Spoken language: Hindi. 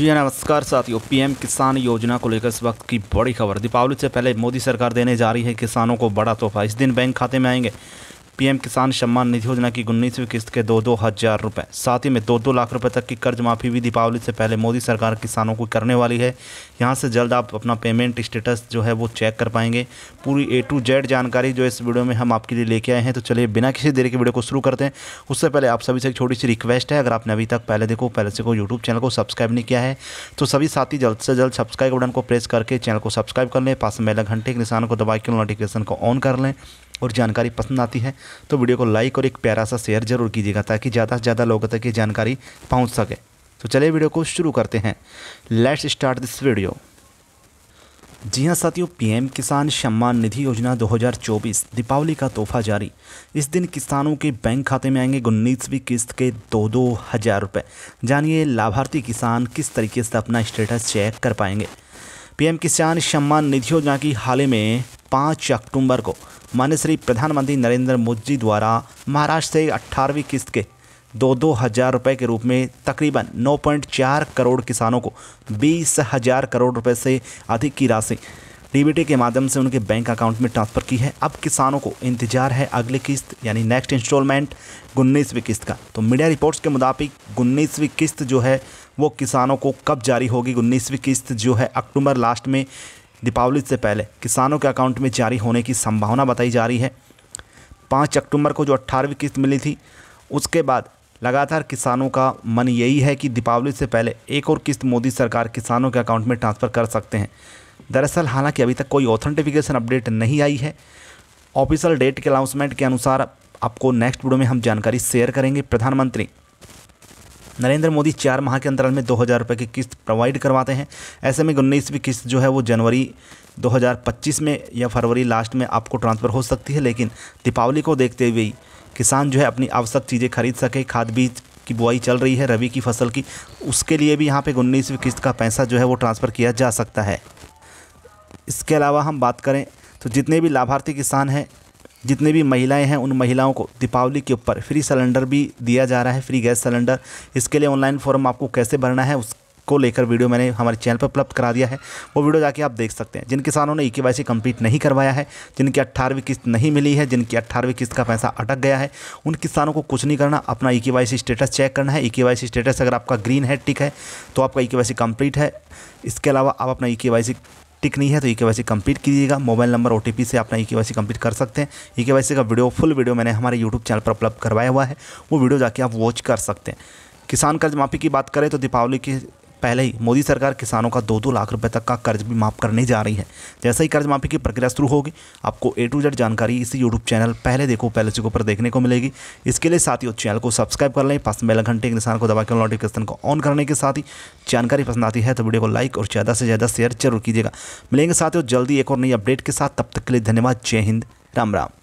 जी हाँ, नमस्कार साथियों पीएम किसान योजना को लेकर इस वक्त की बड़ी खबर दीपावली से पहले मोदी सरकार देने जा रही है किसानों को बड़ा तोहफा इस दिन बैंक खाते में आएंगे पीएम किसान सम्मान निधि योजना की उन्नीसवीं किस्त के दो दो हजार रुपये साथ ही में दो दो लाख रुपए तक की कर्ज माफी भी दीपावली से पहले मोदी सरकार किसानों को करने वाली है यहाँ से जल्द आप अपना पेमेंट स्टेटस जो है वो चेक कर पाएंगे पूरी ए टू जेड जानकारी जो इस वीडियो में हम आपके लिए लेके आए हैं तो चलिए बिना किसी देरी के वीडियो को शुरू करते हैं उससे पहले आप सभी से एक छोटी सी रिक्वेस्ट है अगर आपने अभी तक पहले देखो पहले से को यूट्यूब चैनल को सब्सक्राइब नहीं किया है तो सभी साथी जल्द से जल्द सब्सक्राइब बटन को प्रेस करके चैनल को सब्सक्राइब कर लें पास में घंटे के निशान को दबाकर के नोटिफिकेशन को ऑन कर लें और जानकारी पसंद आती है तो वीडियो को लाइक और एक प्यारा सा शेयर जरूर कीजिएगा ताकि ज़्यादा से ज़्यादा लोगों तक ये जानकारी पहुँच सके तो चलिए वीडियो को शुरू करते हैं लेट्स स्टार्ट दिस वीडियो जी हाँ साथियों पीएम किसान सम्मान निधि योजना 2024 दीपावली का तोहफा जारी इस दिन किसानों के बैंक खाते में आएंगे उन्नीसवीं किस्त के दो दो हज़ार रुपये जानिए लाभार्थी किसान किस तरीके से अपना स्टेटस चेक कर पाएंगे पीएम किसान सम्मान निधि योजना की हाल ही में पाँच अक्टूबर को श्री प्रधानमंत्री नरेंद्र मोदी द्वारा महाराष्ट्र से अट्ठारहवीं किस्त के दो दो हज़ार रुपये के रूप में तकरीबन 9.4 करोड़ किसानों को बीस हज़ार करोड़ रुपए से अधिक की राशि डीबीटी के माध्यम से उनके बैंक अकाउंट में ट्रांसफ़र की है अब किसानों को इंतजार है अगली किस्त यानी नेक्स्ट इंस्टॉलमेंट उन्नीसवीं किस्त का तो मीडिया रिपोर्ट्स के मुताबिक उन्नीसवीं किस्त जो है वो किसानों को कब जारी होगी उन्नीसवीं किस्त जो है अक्टूबर लास्ट में दीपावली से पहले किसानों के अकाउंट में जारी होने की संभावना बताई जा रही है पाँच अक्टूबर को जो अट्ठारहवीं किस्त मिली थी उसके बाद लगातार किसानों का मन यही है कि दीपावली से पहले एक और किस्त मोदी सरकार किसानों के अकाउंट में ट्रांसफ़र कर सकते हैं दरअसल हालांकि अभी तक कोई ऑथेंटिफिकेशन अपडेट नहीं आई है ऑफिशियल डेट के अनाउंसमेंट के अनुसार आपको नेक्स्ट वीडियो में हम जानकारी शेयर करेंगे प्रधानमंत्री नरेंद्र मोदी चार माह के अंतराल में दो हज़ार रुपये की किस्त प्रोवाइड करवाते हैं ऐसे में उन्नीसवीं किस्त जो है वो जनवरी 2025 में या फरवरी लास्ट में आपको ट्रांसफ़र हो सकती है लेकिन दीपावली को देखते हुए किसान जो है अपनी आवश्यक चीज़ें खरीद सके खाद बीज की बुआई चल रही है रबी की फसल की उसके लिए भी यहाँ पे उन्नीसवीं किस्त का पैसा जो है वो ट्रांसफ़र किया जा सकता है इसके अलावा हम बात करें तो जितने भी लाभार्थी किसान हैं जितने भी महिलाएं हैं उन महिलाओं को दीपावली के ऊपर फ्री सिलेंडर भी दिया जा रहा है फ्री गैस सिलेंडर इसके लिए ऑनलाइन फॉर्म आपको कैसे भरना है उसको लेकर वीडियो मैंने हमारे चैनल पर उपलब्ध करा दिया है वो वीडियो जाके आप देख सकते हैं जिन किसानों ने ई के वाई कंप्लीट नहीं करवाया है जिनकी अट्ठारहवीं किस्त नहीं मिली है जिनकी अट्ठारहवीं किस्त का पैसा अटक गया है उन किसानों को कुछ नहीं करना अपना ई के वाई स्टेटस चेक करना है ई के वाई स्टेटस अगर आपका ग्रीन है टिक है तो आपका ई के वाई कंप्लीट है इसके अलावा आप अपना ई के वाई टिक नहीं है तो ई के वाई कंप्लीट कीजिएगा mobile number O T P से अपना ई के वाई कंप्लीट कर सकते हैं ई के वाई का वीडियो फुल वीडियो मैंने हमारे यूट्यूब चैनल पर उपलब्ध करवाया हुआ है वो वीडियो जाके आप वॉच कर सकते हैं किसान कर्ज माफ़ी की बात करें तो दीपावली के पहले ही मोदी सरकार किसानों का दो दो लाख रुपए तक का कर्ज भी माफ़ करने जा रही है जैसे ही कर्ज माफ़ी की प्रक्रिया शुरू होगी आपको ए टू जेड जानकारी इसी यूट्यूब चैनल पहले देखो पहले से पर देखने को मिलेगी इसके लिए साथ उस चैनल को सब्सक्राइब कर लें पास बेल घंटे के निशान को दबा के नोटिफिकेशन को ऑन करने के साथ ही जानकारी पसंद आती है तो वीडियो को लाइक और ज़्यादा से ज़्यादा शेयर जरूर कीजिएगा मिलेंगे साथ ही जल्दी एक और नई अपडेट के साथ तब तक के लिए धन्यवाद जय हिंद राम राम